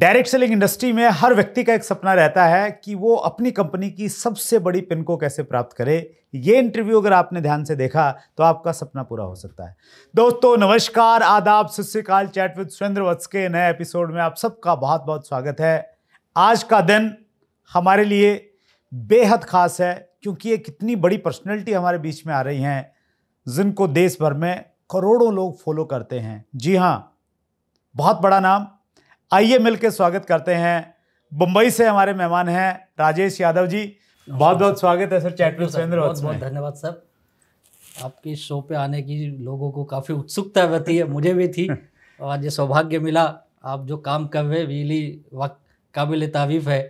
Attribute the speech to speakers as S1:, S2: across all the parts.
S1: Direct selling industry में हर व्यक्ति का एक सपना रहता है कि वो अपनी कंपनी की सबसे बड़ी पिन को कैसे प्राप्त करे ये इंटरव्यू अगर आपने ध्यान से देखा तो आपका सपना पूरा हो सकता है दोस्तों नमस्कार आदाब सत चैट विद सुरेंद्र वत्स के नए एपिसोड में आप सबका बहुत बहुत स्वागत है आज का दिन हमारे लिए बेहद खास है क्योंकि ये कितनी बड़ी पर्सनैलिटी हमारे बीच में आ रही हैं जिनको देश भर में करोड़ों लोग फॉलो करते हैं जी हाँ बहुत बड़ा नाम आइए मिलकर स्वागत करते हैं मुंबई
S2: से हमारे मेहमान हैं राजेश यादव जी बहुत बहुत स्वागत है सर चैट में सुरेंद्र बहुत बहुत धन्यवाद सर आपके शो पे आने की लोगों को काफ़ी उत्सुकता रहती है मुझे भी थी और आज ये सौभाग्य मिला आप जो काम कर रहे रियली काबिल तारीफ है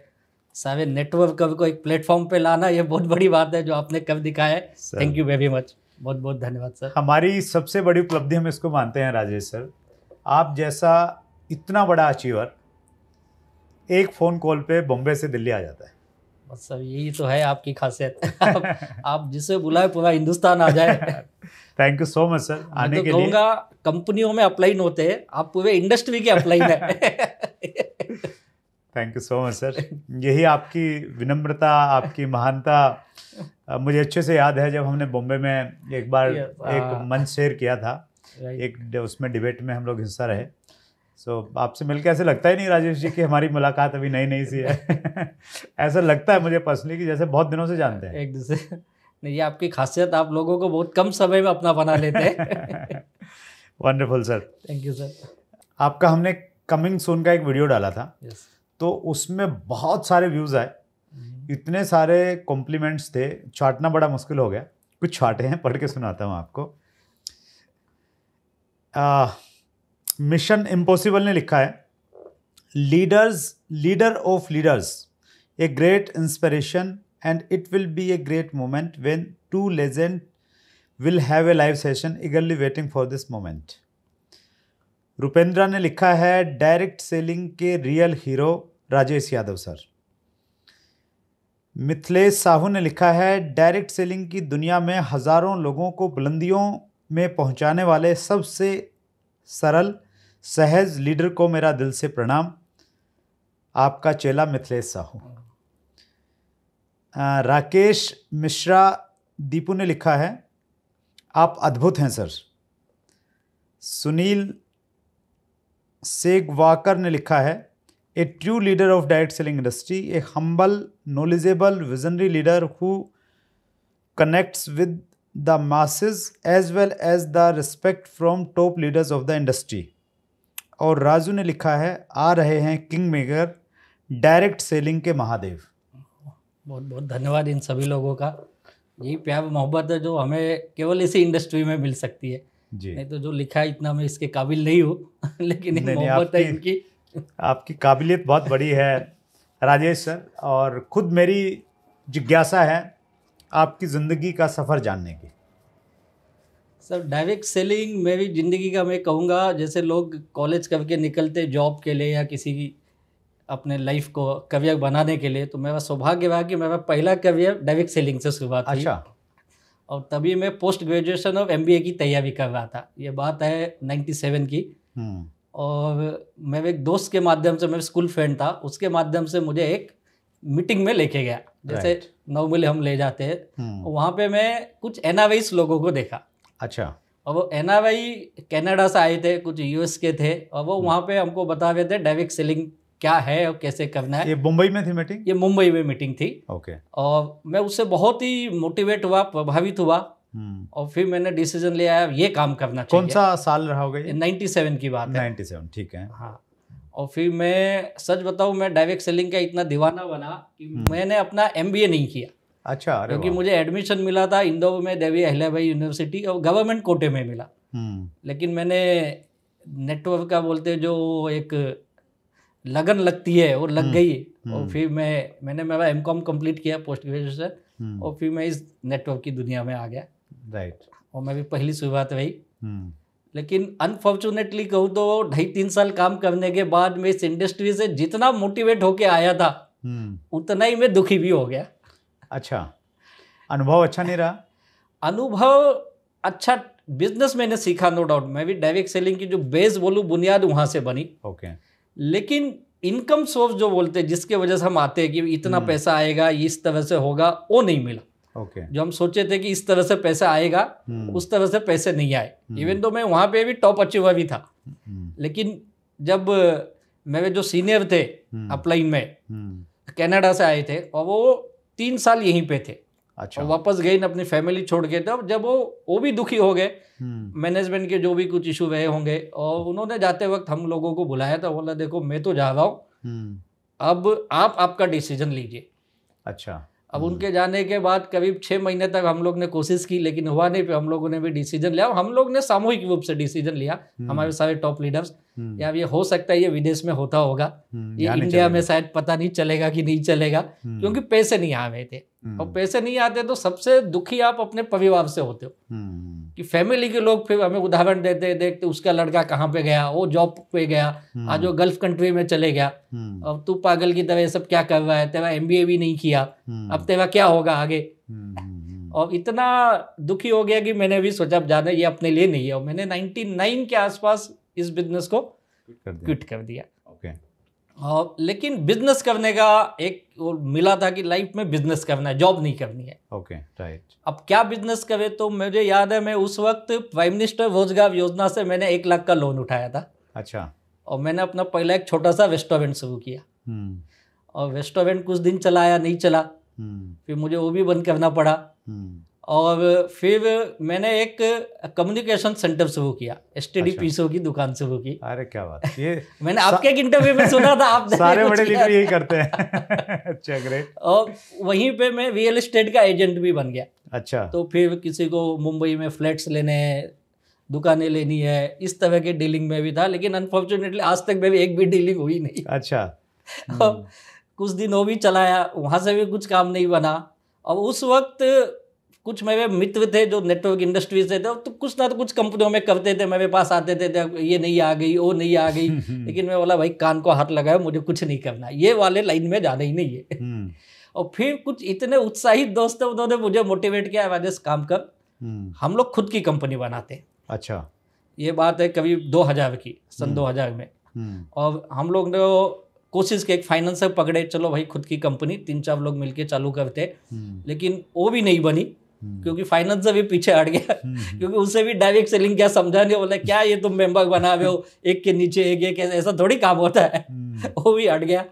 S2: सारे नेटवर्क को एक प्लेटफॉर्म पे लाना ये बहुत बड़ी बात है जो आपने कब दिखाया है थैंक यू वेरी मच बहुत बहुत धन्यवाद सर
S1: हमारी सबसे बड़ी उपलब्धि हम इसको मानते हैं राजेश सर आप जैसा इतना बड़ा अचीवर एक फ़ोन कॉल पे बॉम्बे से दिल्ली आ जाता है
S2: बस सर यही तो है आपकी खासियत आप, आप जिसे बुलाए पूरा हिंदुस्तान आ जाए
S1: thank you so much sir आने तो के लिए
S2: कंपनियों में न होते आप पूरे इंडस्ट्री के अप्लाई है
S1: thank you so much sir यही आपकी विनम्रता आपकी महानता मुझे अच्छे से याद है जब हमने बॉम्बे में एक बार एक हाँ। मंच शेयर किया था एक उसमें डिबेट में हम लोग हिस्सा रहे सो so, आपसे मिलकर ऐसे लगता ही नहीं राजेश जी की हमारी मुलाकात अभी नई नई सी है ऐसा लगता है मुझे पर्सनली कि जैसे बहुत दिनों से जानते हैं एक दूसरे
S2: नहीं ये आपकी खासियत आप लोगों को बहुत कम समय में अपना बना लेते हैं
S1: wonderful sir thank you sir आपका हमने कमिंग सोन का एक वीडियो डाला था yes. तो उसमें बहुत सारे व्यूज़ आए हम्म। इतने सारे कॉम्प्लीमेंट्स थे छाटना बड़ा मुश्किल हो गया कुछ छाटे हैं पढ़ के सुनाता हूँ आपको आ, मिशन इम्पॉसिबल ने लिखा है leaders leader of leaders a great inspiration and it will be a great moment when two legend will have a live session eagerly waiting for this moment Rupendra ने लिखा है डायरेक्ट सेलिंग के real hero Rajesh Yadav sir Mithilesh Sahu ने लिखा है direct selling की दुनिया में हज़ारों लोगों को बुलंदियों में पहुंचाने वाले सबसे सरल सहज लीडर को मेरा दिल से प्रणाम आपका चेला मिथिलेश साहू राकेश मिश्रा दीपू ने लिखा है आप अद्भुत हैं सर सुनील सेगवाकर ने लिखा है a true leader of direct selling industry a humble knowledgeable visionary leader who connects with the masses as well as the respect from top leaders of the industry और राजू ने लिखा है आ रहे हैं किंग मेकर डायरेक्ट सेलिंग के महादेव
S2: बहुत बहुत धन्यवाद इन सभी लोगों का यही प्यार मोहब्बत है जो हमें केवल इसी इंडस्ट्री में मिल सकती है जी नहीं तो जो लिखा है इतना मैं इसके काबिल नहीं हूँ लेकिन नहीं, मोहब्बत है इनकी आपकी काबिलियत बहुत बड़ी है
S1: राजेश सर और ख़ुद मेरी जिज्ञासा है आपकी ज़िंदगी का सफ़र जानने की
S2: सर डायरेक्ट सेलिंग मेरी ज़िंदगी का मैं कहूँगा जैसे लोग कॉलेज करके निकलते जॉब के लिए या किसी की अपने लाइफ को करियर बनाने के लिए तो मेरा सौभाग्य रहा कि मेरा पहला करियर डायरेक्ट सेलिंग से शुरुआत अच्छा और तभी मैं पोस्ट ग्रेजुएशन और एम की तैयारी कर रहा था ये बात है नाइन्टी सेवन की हम्म। और मैं एक दोस्त के माध्यम से मेरा स्कूल फ्रेंड था उसके माध्यम से मुझे एक मीटिंग में लेके गया जैसे नॉर्मली हम ले जाते हैं हम्म। वहाँ पे मैं कुछ एनावेस लोगों को देखा अच्छा और वो एन कैनेडा से आए थे कुछ यूएस के थे और वो हम्म। वहाँ पे हमको बता रहे थे डायरेक्ट सेलिंग क्या है और कैसे करना है ये मुंबई में थी मीटिंग ये मुंबई में मीटिंग थी ओके और मैं उससे बहुत ही मोटिवेट हुआ प्रभावित हुआ हम्म। और फिर मैंने डिसीजन लिया ये काम करना कौन चाहिए कौन सा साल रहा होगा ये 97 की बात नाइन्टी है 97 ठीक है हाँ और फिर मैं सच बताऊँ मैं डायरेक्ट सेलिंग का इतना दीवाना बना कि हम्म। मैंने अपना एम नहीं किया अच्छा क्योंकि मुझे एडमिशन मिला था इंदौर में देवी अहिल्याबाई यूनिवर्सिटी और गवर्नमेंट कोटे में मिला हम्म। लेकिन मैंने नेटवर्क का बोलते जो एक लगन लगती है वो लग हम्म, गई हम्म। और फिर मैं मैंने मेरा एम कॉम कम्प्लीट किया पोस्ट ग्रेजुएशन और फिर मैं इस नेटवर्क की दुनिया में आ गया राइट और मेरी पहली शुरुआत रही लेकिन अनफॉर्चुनेटली कहूँ तो ढाई तीन साल काम करने के बाद मैं इस इंडस्ट्री से जितना मोटिवेट होके आया था उतना ही मैं दुखी भी हो गया अच्छा अनुभव अच्छा नहीं रहा अनुभव अच्छा बिजनेस मैंने सीखा नो डाउट मैं भी डायरेक्ट सेलिंग की जो बेस बोलूँ बुनियाद वहाँ से बनी ओके लेकिन इनकम सोर्स जो बोलते हैं जिसके वजह से हम आते हैं कि इतना hmm. पैसा आएगा इस तरह से होगा वो नहीं मिला ओके okay. जो हम सोचे थे कि इस तरह से पैसा आएगा hmm. उस तरह से पैसे नहीं आए इवन hmm. तो मैं वहाँ पे भी टॉप अचीवर भी था लेकिन जब मेरे जो सीनियर थे अपलाइन
S3: में
S2: कनाडा से आए थे और वो तीन साल यहीं पे थे अच्छा वापस गए ना अपनी फैमिली छोड़ के तब जब वो वो भी दुखी हो गए मैनेजमेंट हम्म। के जो भी कुछ इशू रहे होंगे और उन्होंने जाते वक्त हम लोगों को बुलाया था बोला देखो मैं तो जा रहा हूँ हम्म। अब आप आपका डिसीजन लीजिए अच्छा अब हम्म। उनके जाने के बाद करीब छः महीने तक हम लोग ने कोशिश की लेकिन हुआ नहीं पे हम लोगों ने भी डिसीजन लिया हम लोग ने सामूहिक रूप से डिसीजन लिया हमारे सारे टॉप लीडर्स या ये हो सकता है ये विदेश में होता होगा
S3: हम्म, ये इंडिया में
S2: शायद पता नहीं चलेगा कि नहीं चलेगा हम्म। क्योंकि पैसे नहीं आ रहे थे हम्म। और पैसे नहीं आते तो सबसे दुखी आप अपने परिवार से होते हो कि फैमिली के लोग फिर हमें उदाहरण देते देखते उसका लड़का कहाँ पे गया वो जॉब पे गया आज वो गल्फ कंट्री में चले गया
S3: अब
S2: तू पागल की तरह सब क्या कर रहा है तेरा एम भी नहीं किया अब तेरा क्या होगा आगे और इतना दुखी हो गया कि मैंने भी सोचा जाने ये अपने लिए नहीं है और मैंने 99 के आसपास इस बिजनेस को क्विट कर दिया ओके और लेकिन बिजनेस करने का एक और मिला था कि लाइफ में बिजनेस करना है जॉब नहीं करनी है
S1: ओके okay, राइट right.
S2: अब क्या बिजनेस करे तो मुझे याद है मैं उस वक्त प्राइम मिनिस्टर रोजगार योजना से मैंने एक लाख का लोन उठाया था अच्छा और मैंने अपना पहला एक छोटा सा रेस्टोरेंट शुरू किया hmm. और रेस्टोरेंट कुछ दिन चलाया नहीं चला hmm. फिर मुझे वो भी बंद करना पड़ा hmm. और फिर मैंने एक कम्युनिकेशन सेंटर शुरू किया एस टी डी अच्छा। पीसो की दुकान शुरू की अरे क्या बात ये मैंने आपके एक इंटरव्यू में सुना था आप सारे बड़े लीडर यही करते हैं अच्छा ग्रेट और वहीं पे मैं रियल एस्टेट का एजेंट भी बन गया अच्छा तो फिर किसी को मुंबई में फ्लैट्स लेने दुकानें लेनी है इस तरह के डीलिंग में भी था लेकिन अनफॉर्चुनेटली आज तक मेरी एक भी डीलिंग हुई नहीं अच्छा कुछ दिन वो भी चलाया वहाँ से भी कुछ काम नहीं बना और उस वक्त कुछ मेरे मित्र थे जो नेटवर्क इंडस्ट्री से थे तो कुछ ना तो कुछ कंपनियों में करते थे मेरे पास आते थे, थे ये नहीं आ गई वो नहीं आ गई लेकिन मैं बोला भाई कान को हाथ लगाया मुझे कुछ नहीं करना ये वाले लाइन में जाना ही नहीं है हम्म। और फिर कुछ इतने उत्साहित दोस्त उन्होंने मुझे मोटिवेट किया राजेश काम कर हम्म। हम लोग खुद की कंपनी बनाते अच्छा ये बात है कभी दो हजार की सन हम्म। दो हजार में और हम लोग ने कोशिश के एक फाइनेंसर पकड़े चलो भाई खुद की कंपनी तीन चार लोग मिलके चालू करते लेकिन वो भी नहीं बनी हम्म। क्योंकि फाइनेंस से भी पीछे हट गया हम्म, हम्म। क्योंकि उसे भी डायरेक्ट सेलिंग क्या समझा नहीं बोला क्या ये तुम मेंबर बना रहे हो एक के नीचे एक एक ऐसा थोड़ी काम होता है वो भी हट गया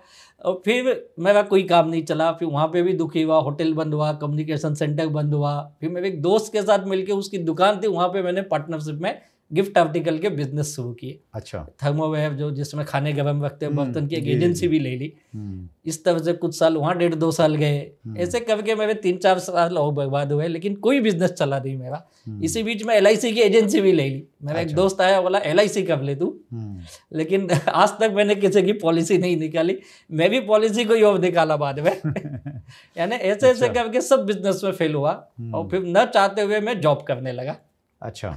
S2: और फिर मेरा कोई काम नहीं चला फिर वहाँ पे भी दुखी हुआ होटल बंद हुआ कम्युनिकेशन सेंटर बंद हुआ फिर मेरे एक दोस्त के साथ मिलके उसकी दुकान थी वहाँ पे मैंने पार्टनरशिप में गिफ्ट आर्टिकल के बिजनेस शुरू किए अच्छा थर्मोवेयर जो जिसमें खाने के बम रखते हैं हम्म, बर्तन की एक एजेंसी भी ले ली हम्म। इस तरह से कुछ साल वहाँ डेढ़ दो साल गए हम्म। ऐसे करके मेरे तीन चार साल और बर्बाद हुए लेकिन कोई बिजनेस चला नहीं मेरा इसी बीच में एल की एजेंसी भी ले ली मेरा अच्छा। एक दोस्त आया बोला एल आई कर ले तू लेकिन आज तक मैंने किसी की पॉलिसी नहीं निकाली मैं भी पॉलिसी को और निकाला बाद में यानी ऐसे ऐसे करके सब बिजनेस में फेल हुआ और फिर न चाहते हुए मैं जॉब करने लगा अच्छा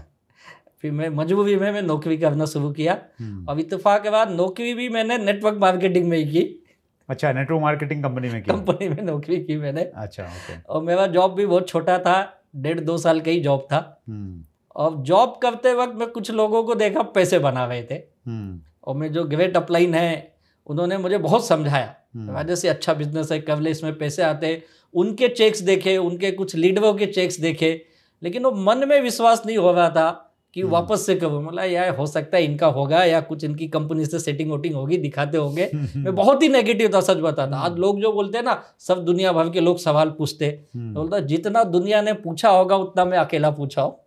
S2: फिर मैं मजबूरी में मैं नौकरी करना शुरू किया और हम्म। इतफाक के बाद नौकरी भी मैंने नेटवर्क मार्केटिंग में ही की अच्छा नेटवर्क मार्केटिंग
S1: कंपनी में कंपनी
S2: में नौकरी की मैंने अच्छा ओके और मेरा जॉब भी बहुत छोटा था डेढ़ दो साल का ही जॉब था और हम्म। जॉब करते वक्त मैं कुछ लोगों को देखा पैसे बना रहे थे
S3: हम्म।
S2: और मैं जो ग्रेट अपलाइन है उन्होंने मुझे बहुत समझाया वजह से अच्छा बिजनेस है कबले ले इसमें पैसे आते उनके चेक्स देखे उनके कुछ लीडरों के चेक्स देखे लेकिन वो मन में विश्वास नहीं हो रहा था कि हम्म। वापस से कब मतलब यार हो सकता है इनका होगा या कुछ इनकी कंपनी से सेटिंग वोटिंग होगी दिखाते होंगे हम्म। मैं बहुत ही नेगेटिव था सच बताता आज हम्म। लोग जो बोलते हैं ना सब दुनिया भर के लोग सवाल पूछते तो बोलता जितना दुनिया ने पूछा होगा उतना मैं अकेला पूछा हूँ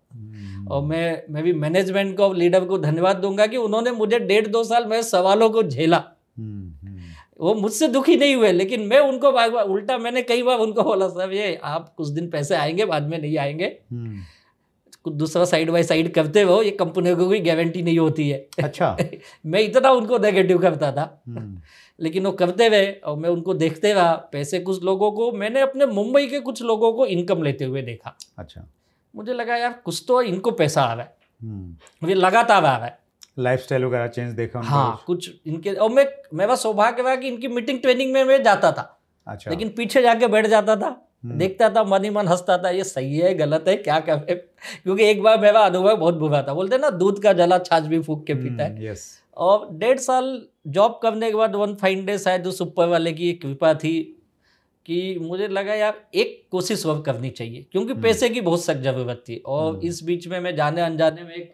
S2: और मैं मैं भी मैनेजमेंट को लीडर को धन्यवाद दूंगा कि उन्होंने मुझे डेढ़ दो साल में सवालों को झेला वो मुझसे दुखी नहीं हुए लेकिन मैं उनको उल्टा मैंने कई बार उनको बोला साहब ये आप कुछ दिन पैसे आएंगे बाद में नहीं आएंगे कुछ दूसरा साइड बाई साइड करते हो ये कंपनियों को कोई गारंटी नहीं होती है अच्छा मैं इतना उनको नेगेटिव करता था हम्म। लेकिन वो करते हुए और मैं उनको देखते रहा पैसे कुछ लोगों को मैंने अपने मुंबई के कुछ लोगों को इनकम लेते हुए देखा अच्छा मुझे लगा यार कुछ तो इनको पैसा आ रहा है
S1: मुझे
S2: हम्म। लगातार आ रहा है
S1: लाइफ स्टाइल वगैरह चेंज देखा हाँ
S2: कुछ इनके और मैं मेरा सौभाग्य रहा कि इनकी मीटिंग ट्रेनिंग में मैं जाता था अच्छा लेकिन पीछे जाके बैठ जाता था हम्म। देखता था मन ही मन हंसता था ये सही है गलत है क्या कर क्योंकि एक बार मेरा अनुभव बहुत बुरा था बोलते ना दूध का जला छाछ भी फूक के हम्म, पीता है और डेढ़ साल जॉब करने के बाद वन फाइन डे शायद उस ऊपर वाले की कृपा थी कि मुझे लगा यार एक कोशिश और करनी चाहिए क्योंकि हम्म। पैसे की बहुत सख्त जरूरत थी और इस बीच में मैं जाने अनजाने में एक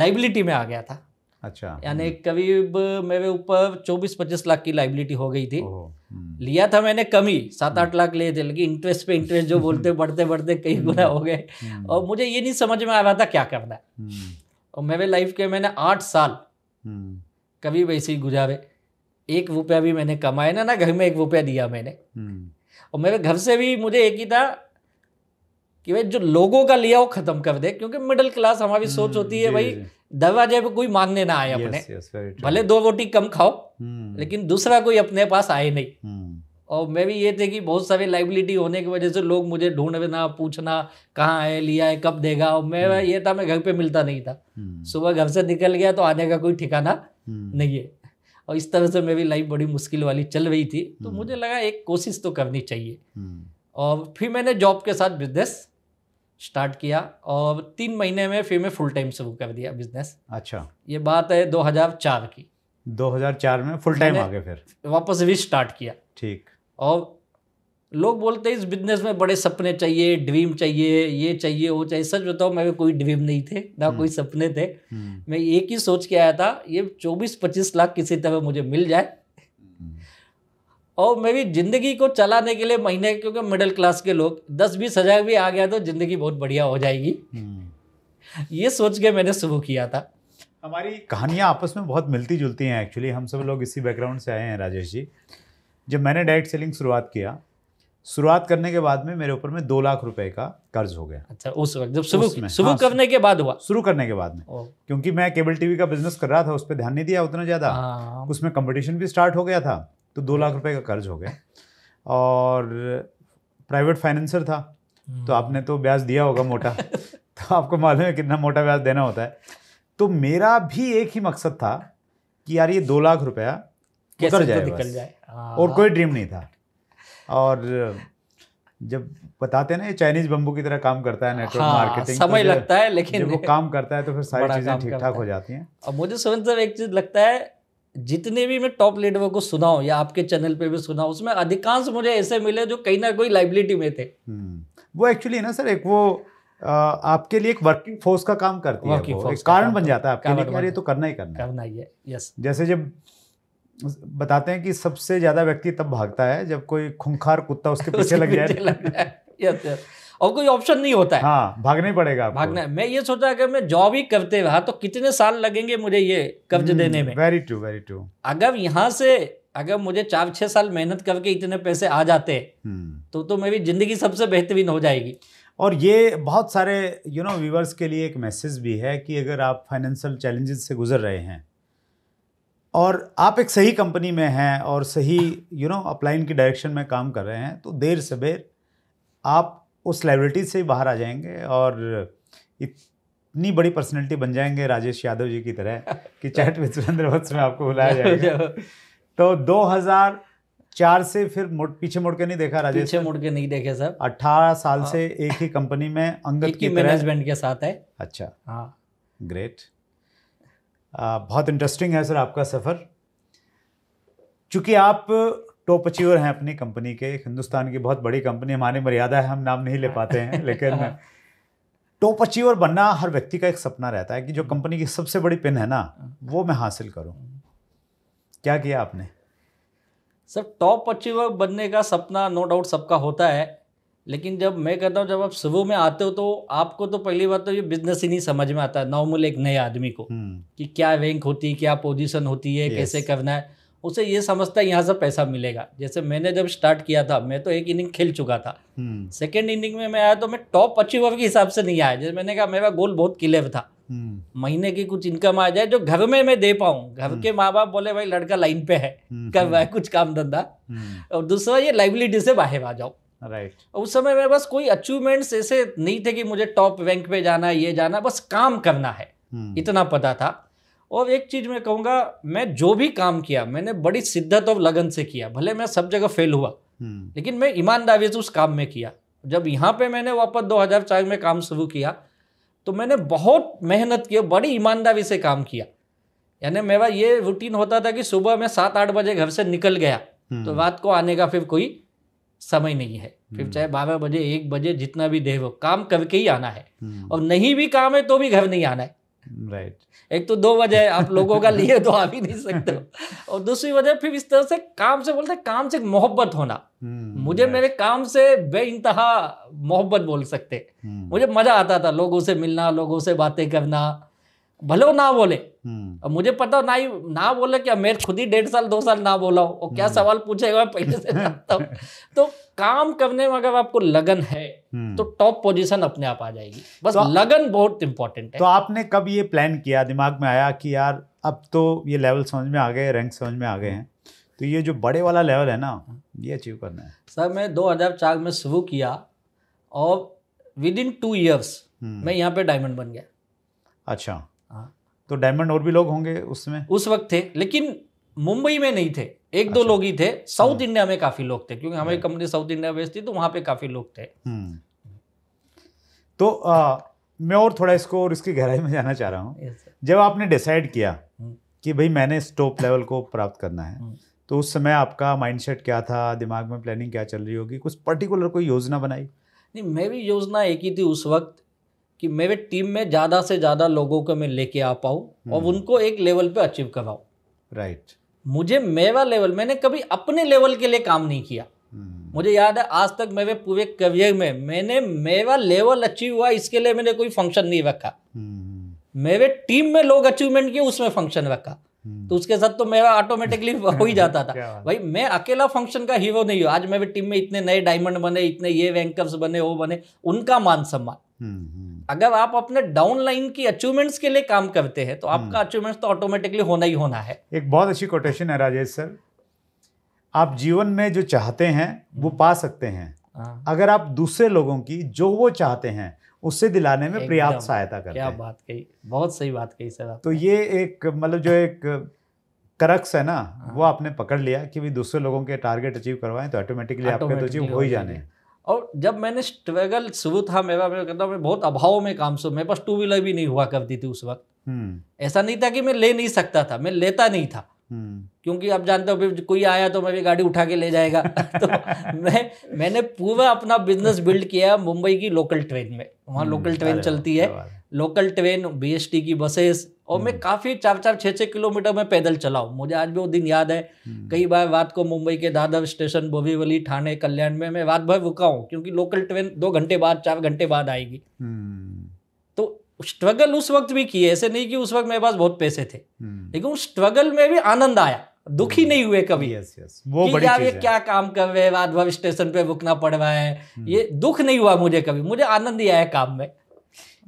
S2: लाइबिलिटी में आ गया था अच्छा यानी हम्म। करीब मेरे ऊपर 24-25 लाख की लाइबिलिटी हो गई थी हम्म। लिया था मैंने कम ही सात आठ हम्म। लाख ले थे लेकिन इंटरेस्ट पे इंटरेस्ट जो बोलते बढ़ते बढ़ते कई गुना हो गए और मुझे ये नहीं समझ में आ रहा था क्या करना है और मेरे लाइफ के मैंने आठ साल कभी वैसे ही गुजारे एक रुपया भी मैंने कमाया ना ना घर में एक रुपया दिया मैंने
S3: और
S2: मेरे घर से भी मुझे एक ही था कि भाई जो लोगों का लिया वो ख़त्म कर दे क्योंकि मिडिल क्लास हमारी सोच होती है भाई दरवाजे पे कोई मांगने ना आए अपने भले दो रोटी कम खाओ हम्म। लेकिन दूसरा कोई अपने पास आए नहीं हम्म। और मैं भी ये थे कि बहुत सारे लाइबिलिटी होने की वजह से लोग मुझे ढूंढना पूछना कहाँ है लिया है कब देगा और मैं हम्म। ये था मैं घर पे मिलता नहीं था सुबह घर से निकल गया तो आने का कोई ठिकाना नहीं है और इस तरह से मेरी लाइफ बड़ी मुश्किल वाली चल रही थी तो मुझे लगा एक कोशिश तो करनी चाहिए और फिर मैंने जॉब के साथ बिजनेस स्टार्ट किया और तीन महीने में फिर मैं फुल टाइम शुरू कर दिया बिजनेस अच्छा ये बात है 2004 की 2004 में फुल टाइम आ गए फिर वापस भी स्टार्ट किया ठीक और लोग बोलते हैं इस बिजनेस में बड़े सपने चाहिए ड्रीम चाहिए ये चाहिए वो चाहिए सच बताओ मेरे कोई ड्रीम नहीं थे ना हम्म। कोई सपने थे हम्म। मैं एक ही सोच के आया था ये 24-25 लाख किसी तरह मुझे मिल जाए और भी ज़िंदगी को चलाने के लिए महीने क्योंकि मिडिल क्लास के लोग दस बीस हज़ार भी आ गया तो ज़िंदगी बहुत बढ़िया हो जाएगी हम्म। ये सोच के मैंने शुरू किया था हमारी कहानियाँ आपस में
S1: बहुत मिलती जुलती हैं एक्चुअली हम सब लोग इसी बैकग्राउंड से आए हैं राजेश जी जब मैंने डायरेक्ट सेलिंग शुरुआत किया शुरुआत करने के बाद में मेरे ऊपर में दो लाख रुपए का कर्ज हो गया अच्छा उस वक्त जब शुरू शुरू हाँ, करने के बाद हुआ शुरू करने के बाद में क्योंकि मैं केबल टीवी का बिजनेस कर रहा था उस पर ध्यान नहीं दिया उतना ज़्यादा हाँ। उसमें कंपटीशन भी स्टार्ट हो गया था तो दो लाख रुपए का कर्ज हो गया और प्राइवेट फाइनेंसर था तो हम्म। आपने तो ब्याज दिया होगा मोटा तो आपको मालूम है कितना मोटा ब्याज देना होता है तो मेरा भी एक ही मकसद था कि यार ये दो लाख रुपया उतर जाए, तो जाए। और हाँ। कोई ड्रीम नहीं था और जब बताते हैं ना ये चाइनीज बम्बू की तरह काम करता है नेटवर्क हाँ, मार्केटिंग तो समय तो लगता है लेकिन जब वो काम करता है तो फिर सारी चीजें ठीक ठाक हो जाती हैं
S2: और मुझे सुन सब एक चीज लगता है जितने भी मैं टॉप लीडरों को सुना हूँ या आपके चैनल पे भी सुना हूँ उसमें अधिकांश मुझे ऐसे मिले जो कहीं ना कोई लाइबिलिटी में थे
S1: हम्म,
S2: वो एक्चुअली ना सर एक वो
S1: आपके लिए एक वर्किंग फोर्स का काम करती है वो, एक कारण बन जाता है आपके लिए ये तो करना ही करना करना ही है यस जैसे जब बताते हैं कि सबसे ज्यादा व्यक्ति तब भागता है जब कोई खूंखार कुत्ता उसके पीछे लग
S2: जाए यस यस और कोई ऑप्शन नहीं होता है हाँ भागना पड़ेगा भागना मैं ये सोचा अगर मैं जॉब ही करते रहा तो कितने साल लगेंगे मुझे ये कर्ज हम्म, देने में
S1: वेरी ट्रू वेरी ट्रू
S2: अगर यहाँ से अगर मुझे चार छह साल मेहनत करके इतने पैसे आ जाते हम्म। तो तो मेरी ज़िंदगी सबसे बेहतरीन हो जाएगी और ये बहुत सारे
S1: यू नो व्यूवर्स के लिए एक मैसेज भी है कि अगर आप फाइनेंशियल चैलेंजेस से गुजर रहे हैं और आप एक सही कंपनी में हैं और सही यू नो अपलाइन की डायरेक्शन में काम कर रहे हैं तो देर सबेर आप उस लाइब्रेटी से बाहर आ जाएंगे और इतनी बड़ी पर्सनैलिटी बन जाएंगे राजेश यादव जी की तरह कि चैट विद सुरेंद्र वत्स में आपको बुलाया जाएगा तो 2004 से फिर मुड़ पीछे मुड़ के नहीं देखा राजेश पीछे मुड़ के नहीं देखे सर अट्ठारह साल हाँ। से एक ही कंपनी में अंगत की मैनेजमेंट के साथ है अच्छा हाँ ग्रेट आ, बहुत इंटरेस्टिंग है सर आपका सफ़र चूंकि आप टॉप अचीवर हैं अपनी कंपनी के हिंदुस्तान की बहुत बड़ी कंपनी हमारी मर्यादा है हम नाम नहीं ले पाते हैं लेकिन टॉप अचीवर बनना हर व्यक्ति का एक सपना रहता है कि जो कंपनी की सबसे बड़ी पिन है ना वो मैं हासिल करूँ क्या किया आपने
S2: सर टॉप अचीवर बनने का सपना नो डाउट सबका होता है लेकिन जब मैं कहता हूँ जब आप सुबह में आते हो तो आपको तो पहली बात तो ये बिजनेस ही नहीं समझ में आता है नॉर्मल एक नए आदमी को हम्म। कि क्या रैंक होती है क्या पोजीशन होती है कैसे करना है उसे ये समझता है यहाँ से पैसा मिलेगा जैसे मैंने जब स्टार्ट किया था मैं तो एक इनिंग खेल चुका था सेकेंड हम्म। इनिंग में मैं आया तो मैं टॉप अचीवर के हिसाब से नहीं आया जैसे मैंने कहा मेरा गोल बहुत क्लियर था हम्म। महीने की कुछ इनकम आ जाए जो घर में मैं दे पाऊँ घर हम्म। के माँ बाप बोले भाई लड़का लाइन पे है कर रहा है कुछ काम धंधा और दूसरा ये लाइवलीडी से बाहर आ जाओ राइट right. उस समय मेरे बस कोई अचीवमेंट्स ऐसे नहीं थे कि मुझे टॉप रैंक पे जाना ये जाना बस काम करना है इतना पता था और एक चीज़ मैं कहूंगा मैं जो भी काम किया मैंने बड़ी शिद्दत और लगन से किया भले मैं सब जगह फेल हुआ हम्म। लेकिन मैं ईमानदारी से उस काम में किया जब यहाँ पे मैंने वापस 2004 में काम शुरू किया तो मैंने बहुत मेहनत की बड़ी ईमानदारी से काम किया यानी मेरा ये रूटीन होता था कि सुबह मैं सात आठ बजे घर से निकल गया हम्म। तो रात को आने का फिर कोई समय नहीं है फिर हम्म। चाहे बारह बजे एक बजे जितना भी देर हो काम करके ही आना है और नहीं भी काम है तो भी घर नहीं आना है राइट एक तो दो वजह आप लोगों का लिए तो आ भी नहीं सकते और दूसरी वजह फिर इस तरह से काम से बोलते काम से मोहब्बत होना हम्म, मुझे मेरे काम से बे मोहब्बत बोल सकते हम्म। मुझे मजा आता था लोगों से मिलना लोगों से बातें करना भले वो ना बोले हम्म। अब मुझे पता ना ही ना बोले कि मैं खुद ही डेढ़ साल दो साल ना बोला हूँ और क्या हम्म। सवाल पूछेगा मैं पहले से जानता हूँ तो काम करने में अगर आपको लगन है हम्म। तो टॉप पोजीशन अपने आप आ जाएगी बस तो, लगन
S1: बहुत इंपॉर्टेंट है तो आपने कब ये प्लान किया दिमाग में आया कि यार अब तो ये लेवल समझ में आ गए रैंक समझ में आ गए हैं तो ये जो बड़े वाला लेवल है ना ये अचीव करना है
S2: सर मैं दो में शुरू किया और विद इन टू ईयर्स मैं यहाँ पे डायमंड बन गया अच्छा तो डायमंड और भी लोग होंगे उसमें उस वक्त थे लेकिन मुंबई में नहीं थे एक अच्छा। दो लोग ही थे साउथ हाँ। इंडिया में काफी लोग थे क्योंकि हमारी कंपनी साउथ इंडिया बेस्ट थी तो वहां पे काफी लोग थे
S1: हम्म। तो आ, मैं और थोड़ा इसको और इसकी गहराई में जाना चाह रहा हूँ जब आपने डिसाइड किया हम्म। कि भाई मैंने स्टॉप लेवल को प्राप्त करना है हम्म। तो उस समय आपका माइंडसेट क्या था दिमाग में प्लानिंग क्या चल रही होगी कुछ पर्टिकुलर कोई योजना बनाई
S2: नहीं मैं भी योजना एक ही थी उस वक्त कि मेरे टीम में ज़्यादा से ज़्यादा लोगों को मैं लेके आ पाऊँ और हम्म। उनको एक लेवल पे अचीव कराऊँ राइट right. मुझे मेरा लेवल मैंने कभी अपने लेवल के लिए काम नहीं किया हम्म। मुझे याद है आज तक मेरे पूरे करियर में मैंने मेरा लेवल अचीव हुआ इसके लिए मैंने कोई फंक्शन नहीं रखा हम्म। मेरे टीम में लोग अचीवमेंट किए उसमें फंक्शन रखा तो उसके साथ तो मेरा ऑटोमेटिकली हो ही जाता था भाई मैं अकेला फंक्शन का हीरो नहीं हूँ आज मेरे टीम में इतने नए डायमंड बने इतने ये वैंकर्स बने वो बने उनका मान सम्मान
S3: हम्म, हम्म।
S2: अगर आप अपने डाउन लाइन की अचीवमेंट्स के लिए काम करते हैं तो हम्म। आपका अचीवमेंट्स तो ऑटोमेटिकली होना ही होना है
S1: एक बहुत अच्छी कोटेशन है राजेश सर आप जीवन में जो चाहते हैं वो पा सकते हैं हाँ। अगर आप दूसरे लोगों की जो वो चाहते हैं उससे दिलाने में पर्याप्त सहायता करते क्या
S2: बात कही बहुत सही बात कही सर तो
S1: ये एक मतलब जो एक करक्स है ना हाँ। वो आपने पकड़ लिया कि भी दूसरे लोगों के टारगेट अचीव करवाएं तो ऑटोमेटिकली आपके तो अचीव हो ही जाने हैं
S2: और जब मैंने स्ट्रगल शुरू था मेरा मैं कहता मैं बहुत अभाव में काम सो मेरे पास टू व्हीलर भी नहीं हुआ करती थी उस वक्त हम्म। ऐसा नहीं था कि मैं ले नहीं सकता था मैं लेता नहीं था हम्म। क्योंकि आप जानते हो फिर कोई आया तो मैं भी गाड़ी उठा के ले जाएगा तो मैं मैंने पूरा अपना बिजनेस बिल्ड किया मुंबई की लोकल ट्रेन में वहाँ लोकल हम्म, ट्रेन चलती है लोकल ट्रेन बी की बसेस और मैं हम्म। काफ़ी चार चार छः छः किलोमीटर में पैदल चला हूँ मुझे आज भी वो दिन याद है कई बार रात को मुंबई के दादर स्टेशन बोरीवली ठाणे कल्याण में मैं रात भर रुका हूँ क्योंकि लोकल ट्रेन दो घंटे बाद चार घंटे बाद आएगी तो स्ट्रगल उस वक्त भी किए ऐसे नहीं कि उस वक्त मेरे पास बहुत पैसे थे हम्म। लेकिन उस स्ट्रगल में भी आनंद आया दुखी हम्म। नहीं हुए कभी यस यस
S3: वो कि बड़ी ये क्या
S2: काम कर रहे हैं रात स्टेशन पे रुकना पड़ रहा है हम्म। ये दुख नहीं हुआ मुझे कभी मुझे आनंद ही आया काम में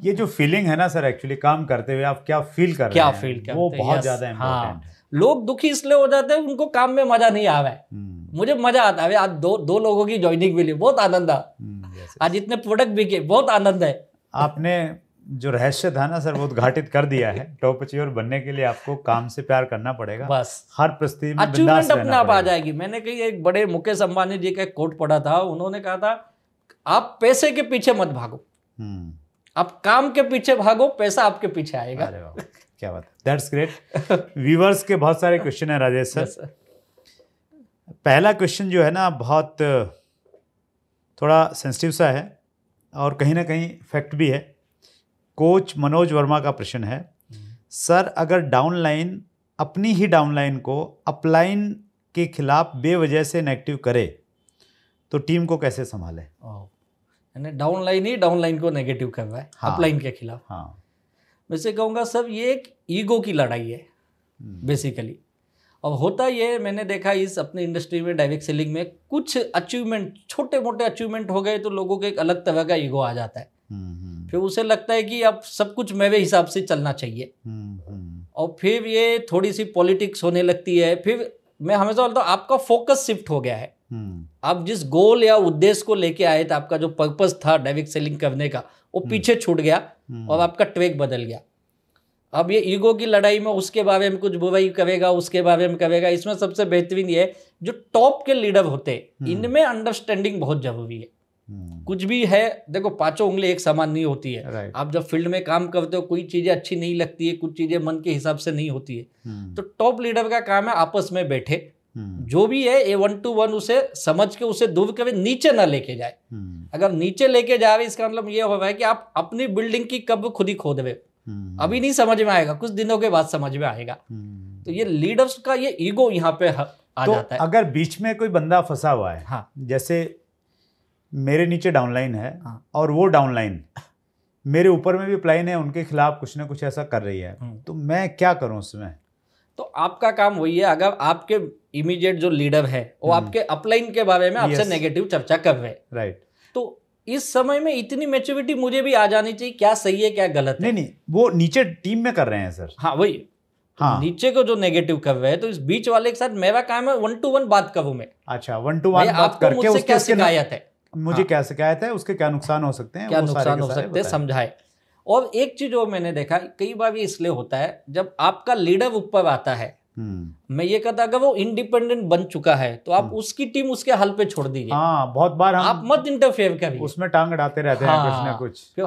S1: ये जो फीलिंग है ना सर एक्चुअली काम करते हुए आप क्या फील कर क्या रहे फील हैं वो बहुत ज्यादा हाँ
S2: लोग दुखी इसलिए हो जाते हैं उनको काम में मजा नहीं आ रहा है मुझे मजा आता है आज दो दो लोगों की ज्वाइनिंग मिली बहुत आनंद आज इतने प्रोडक्ट बिके बहुत आनंद है आपने
S1: जो रहस्य था ना सर वो उद्घाटित कर दिया है टॉप अचीवर बनने के लिए आपको काम से प्यार करना पड़ेगा बस हर परिस्थिति में अचीवमेंट अपने आप आ
S2: जाएगी मैंने कही एक बड़े मुकेश अंबानी जी का कोट पढ़ा था उन्होंने कहा था आप पैसे के पीछे मत भागो हम्म। आप काम के पीछे भागो पैसा आपके पीछे आएगा
S1: क्या बात दैट्स ग्रेट व्यूवर्स के बहुत सारे क्वेश्चन है राजेश सर पहला क्वेश्चन जो है ना बहुत थोड़ा सेंसिटिव सा है और कहीं ना कहीं फैक्ट भी है कोच मनोज वर्मा का प्रश्न है सर अगर डाउनलाइन अपनी ही डाउनलाइन को अपलाइन के खिलाफ बेवजह से नेगेटिव करे तो टीम को कैसे संभाले
S2: यानी डाउनलाइन ही डाउनलाइन को नेगेटिव कर रहा है हाँ, अपलाइन के खिलाफ हाँ मैं से कहूँगा सर ये एक ईगो की लड़ाई है हम्म। बेसिकली और होता ये मैंने देखा इस अपने इंडस्ट्री में डायरेक्ट सेलिंग में कुछ अचीवमेंट छोटे मोटे अचीवमेंट हो गए तो लोगों के एक अलग तरह का ईगो आ जाता है हम्म, फिर उसे लगता है कि अब सब कुछ मेरे हिसाब से चलना चाहिए
S3: हम्म, हम्म।
S2: और फिर ये थोड़ी सी पॉलिटिक्स होने लगती है फिर मैं हमेशा बोलता हूँ आपका फोकस शिफ्ट हो गया है आप जिस गोल या उद्देश्य को लेके आए थे आपका जो पर्पज था डेविक सेलिंग करने का वो पीछे छूट गया और आपका ट्रैक बदल गया अब ये ईगो की लड़ाई में उसके बारे में कुछ बुराई करेगा उसके बारे में करेगा इसमें सबसे बेहतरीन ये जो टॉप के लीडर होते हैं इनमें अंडरस्टैंडिंग बहुत जरूरी है हम्म। कुछ भी है देखो पांचों उंगली एक समान नहीं होती है आप जब फील्ड में काम करते हो कोई चीजें अच्छी नहीं लगती है कुछ चीजें मन के हिसाब से नहीं होती है हम्म। तो टॉप लीडर का काम है आपस में बैठे हम्म। जो भी है ए वन टू वन उसे समझ के उसे दूर कभी नीचे ना लेके जाए अगर नीचे लेके जा रहे इसका मतलब ये हो रहा है कि आप अपनी बिल्डिंग की कब खुद ही खोद रहे अभी नहीं समझ में आएगा कुछ दिनों के बाद समझ में आएगा तो ये लीडर्स का ये ईगो यहाँ पे आ तो जाता है
S1: अगर बीच में कोई बंदा फंसा हुआ है हाँ जैसे मेरे नीचे डाउनलाइन है हाँ। और वो डाउनलाइन मेरे ऊपर में भी प्लाइन है उनके खिलाफ कुछ ना कुछ ऐसा कर रही है हम्म। तो मैं क्या करूँ उसमें
S2: तो आपका काम वही है अगर आपके इमीडिएट जो लीडर है वो हम्म। आपके अपलाइन के बारे में आपसे नेगेटिव चर्चा कर रहे हैं राइट तो इस समय में इतनी मेच्योरिटी मुझे भी आ जानी चाहिए क्या सही है क्या गलत है नहीं नहीं वो नीचे टीम में कर रहे हैं सर हाँ वही तो हाँ नीचे को जो नेगेटिव कर रहे हैं तो इस बीच वाले के साथ मेरा काम है वन टू वन बात करूं मैं अच्छा वन टू वन बात करके उसके शिकायत है
S1: मुझे हाँ। क्या शिकायत है उसके क्या नुकसान हो सकते हैं क्या नुकसान हो सकते हैं
S2: समझाए और एक चीज और मैंने देखा कई बार भी इसलिए होता है जब आपका लीडर ऊपर आता है हम्म। मैं ये कहता अगर वो इंडिपेंडेंट बन चुका है तो आप हम्म। उसकी टीम उसके हल पे छोड़ दीजिए हाँ बहुत बार हम आप मत इंटरफेयर करिए उसमें टांग अड़ाते रहते हाँ, हैं कुछ ना हाँ।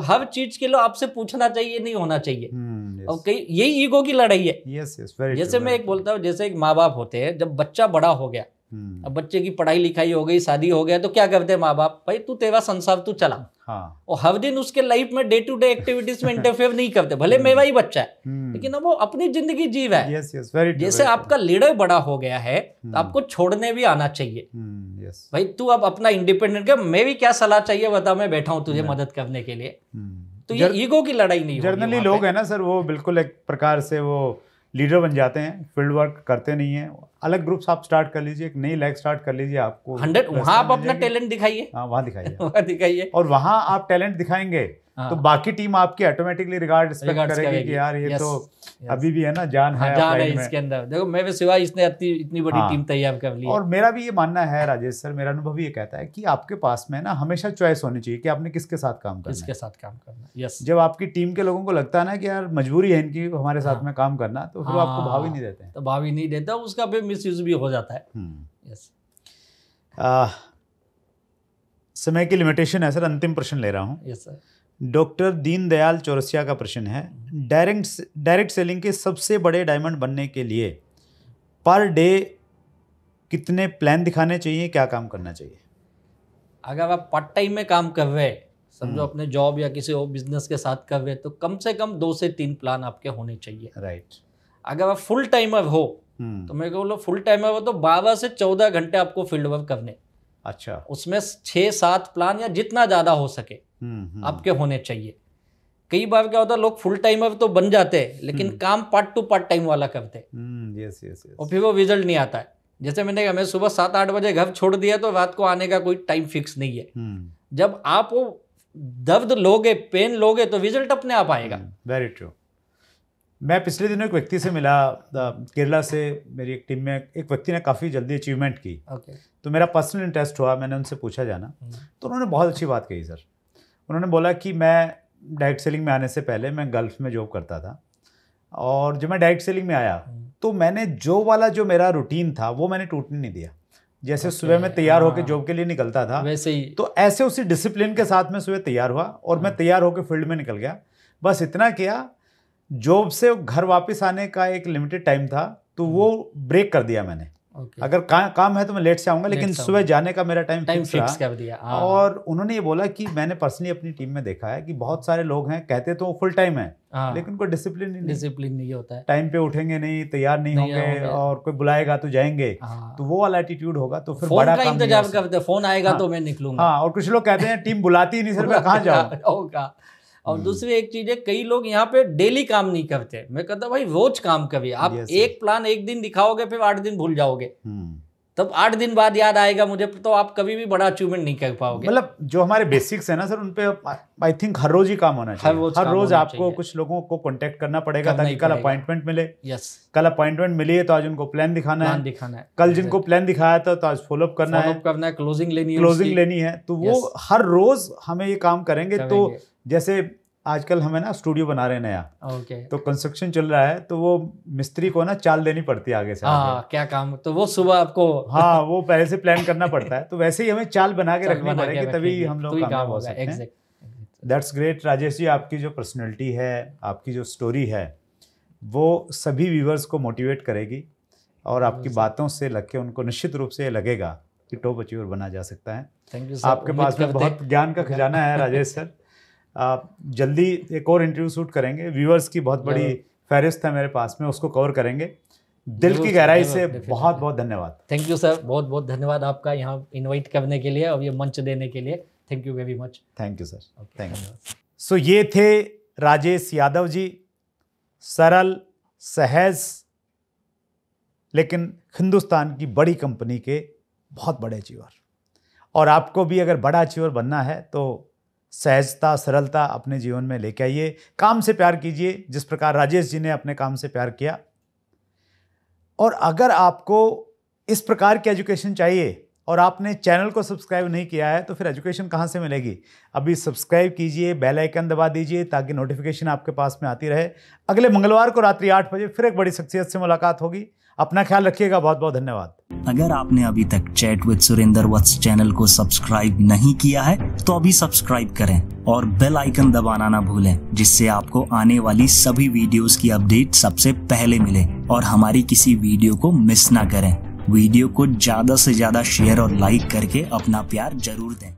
S2: कुछ हर चीज के लिए आपसे पूछना चाहिए नहीं होना चाहिए हम्म, और कई यही ईगो की लड़ाई है यस यस जैसे मैं एक बोलता हूँ जैसे एक माँ बाप होते हैं जब बच्चा बड़ा हो गया हम्म। अब बच्चे की पढ़ाई लिखाई हो गई शादी हो गया तो क्या करते माँ बाप भाई तू तेरा संसार तू चला हाँ। और हर दिन उसके लाइफ में डे टू डे एक्टिविटीज में इंटरफेयर नहीं करते भले मेरा ही बच्चा है हम्म। लेकिन अब वो अपनी जिंदगी जीव है yes, yes, true, जैसे आपका लीडर बड़ा हो गया है तो हम्म। आपको छोड़ने भी आना चाहिए yes. भाई तू अब अपना इंडिपेंडेंट कर मैं भी क्या सलाह चाहिए बता मैं बैठा हूँ तुझे मदद करने के लिए तो ये ईगो की लड़ाई नहीं जर्नली
S1: लोग है ना सर वो बिल्कुल एक प्रकार से वो लीडर बन जाते हैं फील्ड वर्क करते नहीं है अलग ग्रुप्स आप स्टार्ट कर लीजिए एक नई लैग स्टार्ट कर लीजिए आपको हंड्रेड वहाँ आप अपना
S2: टैलेंट दिखाइए
S1: हाँ वहाँ दिखाइए वहाँ दिखाइए और वहाँ आप टैलेंट दिखाएंगे हाँ। तो बाकी टीम आपकी ऑटोमेटिकली रिगार्ड करेगी कि यार ये तो
S2: अभी भी है ना जान हाँ, है जान है इसके अंदर देखो मैं सिवाय इसने इतनी बड़ी हाँ। टीम तैयार कर ली और मेरा
S1: भी ये मानना है राजेश सर मेरा अनुभव ये कहता है कि आपके पास में ना हमेशा चॉइस होनी चाहिए कि आपने किसके साथ काम करना किसके साथ काम करना यस जब आपकी टीम के लोगों को लगता है ना कि यार मजबूरी है इनकी हमारे साथ में काम करना तो फिर आपको भाव ही नहीं
S2: देते तो भाव ही नहीं देता उसका फिर मिस भी हो जाता है यस
S1: हम्म। समय की लिमिटेशन है सर अंतिम प्रश्न ले रहा हूँ yes sir doctor Deendayal Chaurasia का प्रश्न है डायरेक्ट डायरेक्ट सेलिंग के सबसे बड़े डायमंड बनने के लिए पर डे कितने प्लान दिखाने चाहिए क्या काम करना चाहिए
S2: अगर आप पार्ट टाइम में काम कर रहे हैं समझो हम्म। अपने जॉब या किसी और बिजनेस के साथ कर रहे हैं तो कम से कम दो से तीन प्लान आपके होने चाहिए राइट अगर आप फुल टाइमर हो हम्म। तो मैं बोलो फुल टाइमर हो तो बारह से चौदह घंटे आपको फील्ड वर्क करने अच्छा उसमें छः सात प्लान या जितना ज़्यादा हो सके
S3: हम्म, हम्म।
S2: आपके होने चाहिए कई बार क्या होता है लोग फुल टाइमर तो बन जाते हैं लेकिन हम्म। काम पार्ट टू पार्ट टाइम वाला करते यस यस और फिर वो रिजल्ट नहीं आता है जैसे मैंने कहा मैं सुबह सात आठ बजे घर छोड़ दिया तो रात को आने का कोई टाइम फिक्स नहीं है जब आप वो दर्द लोगे पेन लोगे तो रिजल्ट अपने आप आएगा
S1: वेरी ट्रू मैं पिछले दिनों एक व्यक्ति से मिला केरला से मेरी एक टीम में एक व्यक्ति ने काफ़ी जल्दी अचीवमेंट की okay. तो मेरा पर्सनल इंटरेस्ट हुआ मैंने उनसे पूछा जाना hmm. तो उन्होंने बहुत अच्छी बात कही सर उन्होंने बोला कि मैं डायरेक्ट सेलिंग में आने से पहले मैं गल्फ में जॉब करता था और जब मैं डायरेक्ट सेलिंग में आया hmm. तो मैंने जो वाला जो मेरा रूटीन था वो मैंने टूटने नहीं दिया जैसे okay, सुबह मैं तैयार होकर जॉब हाँ। के लिए निकलता था वैसे ही तो ऐसे उसी डिसिप्लिन के साथ मैं सुबह तैयार हुआ और मैं hmm. तैयार होकर फील्ड में निकल गया बस इतना किया जॉब से घर वापस आने का एक लिमिटेड टाइम था तो हम्म। वो ब्रेक कर दिया मैंने okay. अगर का, काम है तो मैं लेट से आऊंगा लेकिन सुबह जाने का मेरा टाइम टाइम फिक्स कर दिया हाँ। और उन्होंने ये बोला कि मैंने पर्सनली अपनी टीम में देखा है कि बहुत सारे लोग हैं कहते तो फुल टाइम है लेकिन कोई डिसिप्लिन
S2: नहीं डिसिप्लिन नहीं होता
S1: है टाइम पे उठेंगे नहीं तैयार नहीं, नहीं होंगे और कोई बुलाएगा तो जाएंगे हाँ। तो वो वाला एटीट्यूड होगा तो फिर बड़ा काम
S2: फोन तो आएगा तो हाँ। मैं निकलूंगा हाँ
S1: और कुछ लोग कहते हैं टीम बुलाती ही नहीं सर मैं
S2: कहाँ और हम्म। दूसरी एक चीज है कई लोग यहाँ पे डेली काम नहीं करते मैं कहता भाई रोज काम करिए आप एक प्लान एक दिन दिखाओगे फिर आठ दिन भूल जाओगे हम्म। तब आठ दिन बाद याद आएगा मुझे तो आप कभी भी बड़ा अचीवमेंट नहीं कर पाओगे मतलब
S1: जो हमारे बेसिक्स है ना सर उनपे आई थिंक हर रोज ही काम होना चाहिए हर रोज, हर रोज आपको चाहिए। कुछ लोगों को कांटेक्ट करना पड़ेगा ताकि कल अपॉइंटमेंट मिले यस कल अपॉइंटमेंट मिली है तो आज उनको प्लान दिखाना है दिखाना है कल जिनको प्लान दिखाया था तो आज फॉलोअप करना है करना है क्लोजिंग लेनी है क्लोजिंग लेनी है तो वो हर रोज हमें ये काम करेंगे तो जैसे आजकल हमें ना स्टूडियो बना रहे हैं नया ओके तो कंस्ट्रक्शन चल रहा है तो वो मिस्त्री को ना चाल देनी पड़ती है आगे से आगे। हाँ, क्या काम तो वो सुबह आपको हाँ वो पहले से प्लान करना पड़ता है तो वैसे ही हमें चाल बना के रखनी पड़ेगी तभी हम लोग तो हो सकते हैं दैट्स ग्रेट राजेश जी आपकी जो पर्सनैलिटी है आपकी जो स्टोरी है वो सभी व्यूवर्स को मोटिवेट करेगी और आपकी बातों से लग के उनको निश्चित रूप से ये लगेगा कि टॉप अचीवर बना जा सकता है थैंक यू आपके पास में बहुत ज्ञान का खजाना है राजेश सर जल्दी एक और इंटरव्यू शूट करेंगे व्यूअर्स की बहुत बड़ी फहरिस्त है मेरे पास में उसको कवर करेंगे दिल की गहराई से बहुत बहुत धन्यवाद
S2: थैंक यू सर बहुत बहुत धन्यवाद आपका यहाँ इनवाइट करने के लिए और ये मंच देने के लिए thank you very much
S1: thank you sir thank you so ये थे राजेश यादव जी सरल सहज लेकिन हिंदुस्तान की बड़ी कंपनी के बहुत बड़े अचीवर और आपको भी अगर बड़ा अचीवर बनना है तो सहजता सरलता अपने जीवन में लेके आइए काम से प्यार कीजिए जिस प्रकार राजेश जी ने अपने काम से प्यार किया और अगर आपको इस प्रकार की एजुकेशन चाहिए और आपने चैनल को सब्सक्राइब नहीं किया है तो फिर एजुकेशन कहाँ से मिलेगी अभी सब्सक्राइब कीजिए बेल आइकन दबा दीजिए ताकि नोटिफिकेशन आपके पास में आती रहे अगले मंगलवार को रात्रि आठ बजे फिर एक बड़ी शख्सियत से मुलाकात होगी अपना ख्याल रखिएगा बहुत बहुत धन्यवाद
S2: अगर आपने अभी तक chat with Surendra Vats channel को सब्सक्राइब नहीं किया है तो अभी सब्सक्राइब करें और बेल आइकन दबाना ना भूलें जिससे आपको आने वाली सभी वीडियोस की अपडेट सबसे पहले मिले और हमारी किसी वीडियो को मिस ना करें वीडियो को ज़्यादा से ज़्यादा शेयर और लाइक करके अपना प्यार
S3: जरूर दें